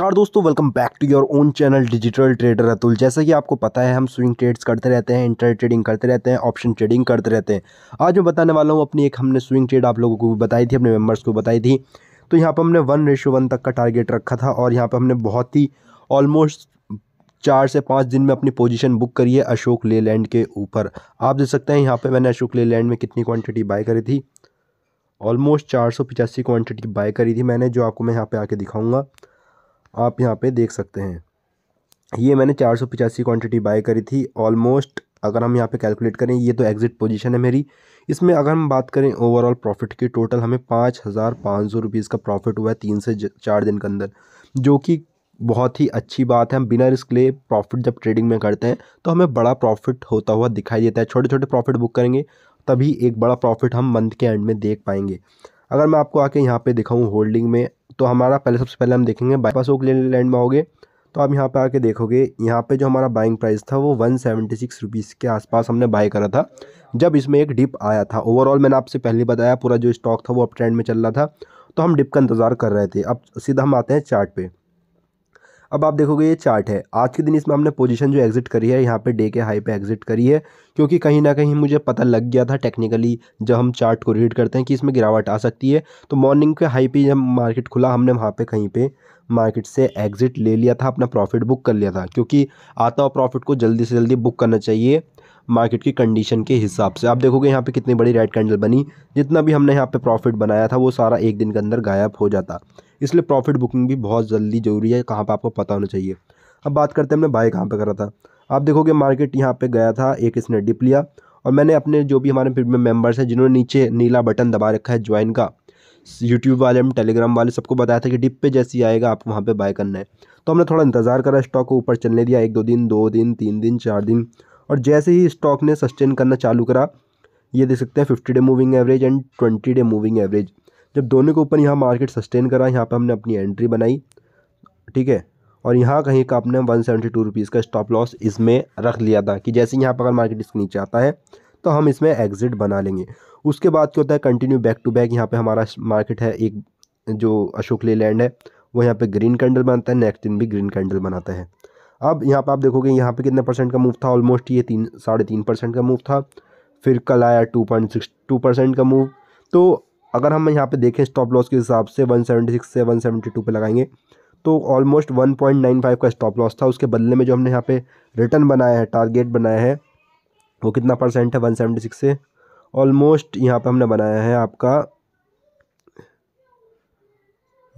नमस्कार दोस्तों welcome back to your own channel digital trader Atul जैसा कि आपको पता है हम स्विंग ट्रेड्स करते रहते हैं इंटर ट्रेडिंग करते रहते हैं ऑप्शन ट्रेडिंग करते रहते हैं आज मैं बताने वाला हूँ अपनी एक हमने स्विंग ट्रेड आप लोगों को भी बताई थी अपने मेम्बर्स को बताई थी तो यहाँ पर हमने वन रेशो वन तक का टारगेट रखा था और यहाँ पर हमने बहुत ही ऑलमोस्ट चार से पाँच दिन में अपनी पोजिशन बुक करी है अशोक ले लैंड के ऊपर आप देख सकते हैं यहाँ पर मैंने अशोक ले लैंड में कितनी क्वान्टिटी बाई करी थी ऑलमोस्ट चार सौ पचासी क्वान्टिटी बाई करी थी मैंने जो आपको मैं यहाँ पर आके दिखाऊँगा आप यहाँ पे देख सकते हैं ये मैंने चार सौ पिचासी क्वान्टिटी बाई करी थी ऑलमोस्ट अगर हम यहाँ पे कैलकुलेट करें ये तो एग्जिट पोजीशन है मेरी इसमें अगर हम बात करें ओवरऑल प्रॉफिट की टोटल हमें पाँच हज़ार पाँच सौ रुपीज़ का प्रॉफिट हुआ है तीन से चार दिन के अंदर जो कि बहुत ही अच्छी बात है हम बिना रिस्क लिए प्रॉफिट जब ट्रेडिंग में करते हैं तो हमें बड़ा प्रॉफिट होता हुआ दिखाई देता है छोटे छोटे प्रॉफिट बुक करेंगे तभी एक बड़ा प्रॉफिट हम मंथ के एंड में देख पाएंगे अगर मैं आपको आके यहाँ पे दिखाऊँ होल्डिंग में तो हमारा पहले सबसे पहले हम देखेंगे बाईपास ओक लैंड में आओगे तो आप यहाँ पे आके देखोगे यहाँ पे जो हमारा बाइंग प्राइस था वो वन सेवेंटी सिक्स रुपीज़ के आसपास हमने बाय करा था जब इसमें एक डिप आया था ओवरऑल मैंने आपसे पहले बताया पूरा जो स्टॉक था वो अप ट्रेंड में चल रहा था तो हम डिप का इंतज़ार कर रहे थे अब सीधा हम आते हैं चार्ट पे अब आप देखोगे ये चार्ट है आज के दिन इसमें हमने पोजीशन जो एग्जिट करी है यहाँ पे डे के हाई पे एग्जिट करी है क्योंकि कहीं ना कहीं मुझे पता लग गया था टेक्निकली जब हम चार्ट को रीड करते हैं कि इसमें गिरावट आ सकती है तो मॉर्निंग के हाई पे जब मार्केट खुला हमने वहाँ पर कहीं पर मार्केट से एग्जिट ले लिया था अपना प्रॉफिट बुक कर लिया था क्योंकि आता हुआ प्रॉफिट को जल्दी से जल्दी बुक करना चाहिए मार्केट की कंडीशन के हिसाब से आप देखोगे यहाँ पे कितनी बड़ी रेड कैंडल बनी जितना भी हमने यहाँ पे प्रॉफिट बनाया था वो सारा एक दिन के अंदर गायब हो जाता इसलिए प्रॉफिट बुकिंग भी बहुत जल्दी ज़रूरी है कहाँ पर आपको पता होना चाहिए अब बात करते हैं हमने बाय कहाँ पर करा था आप देखोगे मार्केट यहाँ पर गया था एक इसने डिप लिया और मैंने अपने जो भी हमारे प्रीमियम मेंबर्स हैं जिन्होंने नीचे नीला बटन दबा रखा है ज्वाइन का यूट्यूब वाले हम टेलीग्राम वाले सबको बताया था कि डिप पे जैसे ही आएगा आपको वहाँ पे बाय करना है तो हमने थोड़ा इंतज़ार करा स्टॉक को ऊपर चलने दिया एक दो दिन दो दिन तीन दिन चार दिन और जैसे ही स्टॉक ने सस्टेन करना चालू करा ये देख सकते हैं fifty day moving average and twenty day moving average जब दोनों के ऊपर यहाँ मार्केट सस्टेन करा यहाँ पर हमने अपनी एंट्री बनाई ठीक है और यहाँ कहीं का आपने वन सेवेंटी टू रुपीज़ का स्टॉप लॉस इसमें रख लिया था कि जैसे यहाँ पर अगर मार्केट इसके नीचे आता है तो हम इसमें एग्जिट बना लेंगे उसके बाद क्या होता है कंटिन्यू बैक टू बैक यहाँ पे हमारा मार्केट है एक जो अशोक ले लैंड है वो यहाँ पे ग्रीन कैंडल बनाता है नेक्स्ट दिन भी ग्रीन कैंडल बनाता है अब यहाँ पर आप देखोगे यहाँ पर कितने परसेंट का मूव था ऑलमोस्ट ये तीन साढ़े तीन परसेंट का मूव था फिर कल आया two point six two percent का मूव तो अगर हम यहाँ पे देखें स्टॉप लॉस के हिसाब से 176 से 172 पे लगाएंगे तो ऑलमोस्ट 1.95 का स्टॉप लॉस था उसके बदले में जो हमने यहाँ पे रिटर्न बनाया है टारगेट बनाया है वो कितना परसेंट है 176 से ऑलमोस्ट यहाँ पे हमने बनाया है आपका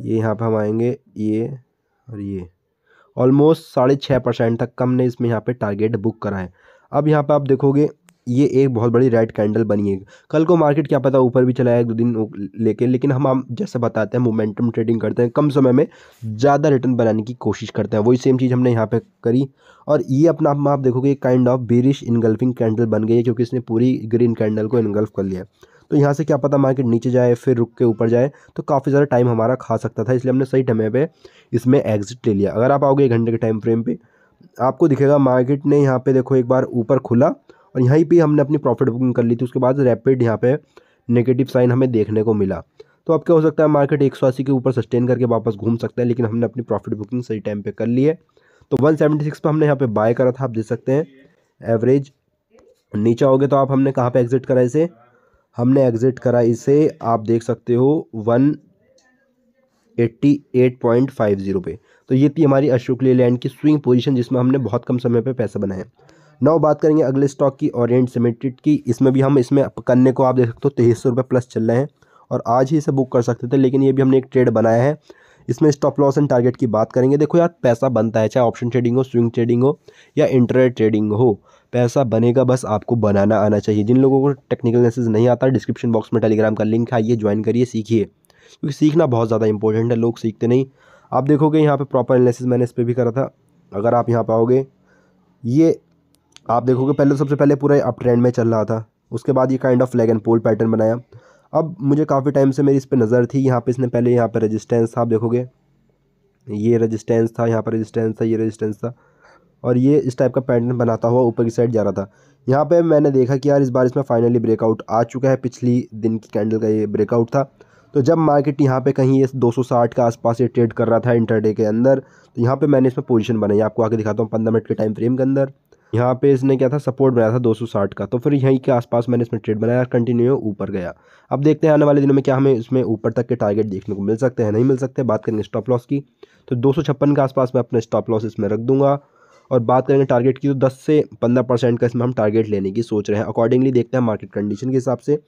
ये यहाँ पे हम आएंगे ये और ये ऑलमोस्ट साढ़े छः परसेंट तक कम ने इसमें यहाँ पर टारगेट बुक करा है अब यहाँ पर आप देखोगे ये एक बहुत बड़ी रेड कैंडल बनी है कल को मार्केट क्या पता ऊपर भी चला है एक दो दिन लेके लेकिन हम आप जैसे बताते हैं मोमेंटम ट्रेडिंग करते हैं कम समय में ज़्यादा रिटर्न बनाने की कोशिश करते हैं वही सेम चीज़ हमने यहाँ पे करी और ये अपना आप देखोगे एक kind of bearish engulfing candle बन गई है क्योंकि इसने पूरी ग्रीन कैंडल को इनगल्फ कर लिया तो यहाँ से क्या पता मार्केट नीचे जाए फिर रुक के ऊपर जाए तो काफ़ी ज़्यादा टाइम हमारा खा सकता था इसलिए हमने सही समय पर इसमें एग्जिट ले लिया अगर आप आओगे एक घंटे के टाइम फ्रेम पर आपको दिखेगा मार्केट ने यहाँ पर देखो एक बार ऊपर खुला और यहीं पर हमने अपनी प्रॉफिट बुकिंग कर ली थी उसके बाद रैपिड यहाँ पर नेगेटिव साइन हमें देखने को मिला तो अब क्या हो सकता है मार्केट एक के ऊपर सस्टेन करके वापस घूम सकता है लेकिन हमने अपनी प्रॉफिट बुकिंग सही टाइम पर कर ली है तो 176 पर हमने यहाँ पे बाय करा था आप देख सकते हैं एवरेज नीचा हो गया तो आप हमने कहाँ पे एग्जिट करा इसे हमने एग्जिट करा इसे आप देख सकते हो one eighty eight point five zero पे तो ये थी हमारी अशोक लेलैंड की स्विंग पोजीशन जिसमें हमने बहुत कम समय पे पैसा बनाया नौ बात करेंगे अगले स्टॉक की ओरिएंट सीमेंटेड की इसमें भी हम इसमें करने को आप देख सकते हो तेईस सौ प्लस चल रहे हैं और आज ही इसे बुक कर सकते थे लेकिन ये भी हमने एक ट्रेड बनाया है इसमें स्टॉप लॉस एंड टारगेट की बात करेंगे देखो यार पैसा बनता है चाहे ऑप्शन ट्रेडिंग हो स्विंग ट्रेडिंग हो या इंटरनेट ट्रेडिंग हो पैसा बनेगा बस आपको बनाना आना चाहिए जिन लोगों को टेक्निकल नेसेज नहीं आता डिस्क्रिप्शन बॉक्स में टेलीग्राम का लिंक आइए ज्वाइन करिए सीखिए क्योंकि सीखना बहुत ज़्यादा इंपॉर्टेंट है लोग सीखते नहीं आप देखोगे यहाँ पर प्रॉपर एनालिसिस मैंने इस पर भी करा था अगर आप यहाँ पाओगे ये आप देखोगे पहले सबसे पहले पूरा अप ट्रेंड में चल रहा था उसके बाद ये kind of leg and pole pattern बनाया अब मुझे काफ़ी टाइम से मेरी इस पर नज़र थी यहाँ पे इसने पहले यहाँ पे रेजिस्टेंस था आप देखोगे ये रेजिस्टेंस था यहाँ पर रेजिस्टेंस था ये रेजिस्टेंस था और ये इस टाइप का पैटर्न बनाता हुआ ऊपर की साइड जा रहा था यहाँ पे मैंने देखा कि यार इस बार इसमें फाइनली ब्रेकआउट आ चुका है पिछली दिन की कैंडल का ये ब्रेकआउट था तो जब मार्केट यहाँ पे कहीं ये 260 के आसपास ये ट्रेड कर रहा था इंटरडे के अंदर तो यहाँ पे मैंने इसमें पोजीशन बनाई आपको आगे दिखाता हूँ पंद्रह मिनट के टाइम फ्रेम के अंदर यहाँ पे इसने क्या था सपोर्ट बनाया था 260 का तो फिर यहीं के आसपास मैंने इसमें ट्रेड बनाया कंटिन्यू ऊपर गया अब देखते हैं आने वाले दिनों में क्या हमें इसमें ऊपर तक के टारगेट देखने को मिल सकते हैं नहीं मिल सकते बात करेंगे स्टॉप लॉस की तो दो के आसपास मैं अपना स्टॉप लॉस इसमें रख दूंगा और बात करेंगे टारगेट की तो दस से पंद्रह परसेंट का इसमें हम टारगेट लेने की सोच रहे हैं अकॉर्डिंगली देखते हैं मार्केट कंडीशन के हिसाब से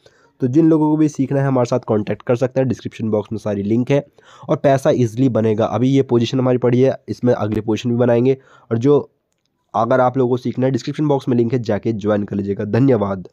तो जिन लोगों को भी सीखना है हमारे साथ कांटेक्ट कर सकते हैं डिस्क्रिप्शन बॉक्स में सारी लिंक है और पैसा इजीली बनेगा अभी ये पोजीशन हमारी पड़ी है इसमें अगली पोजीशन भी बनाएंगे और जो अगर आप लोगों को सीखना है डिस्क्रिप्शन बॉक्स में लिंक है जाके ज्वाइन कर लीजिएगा धन्यवाद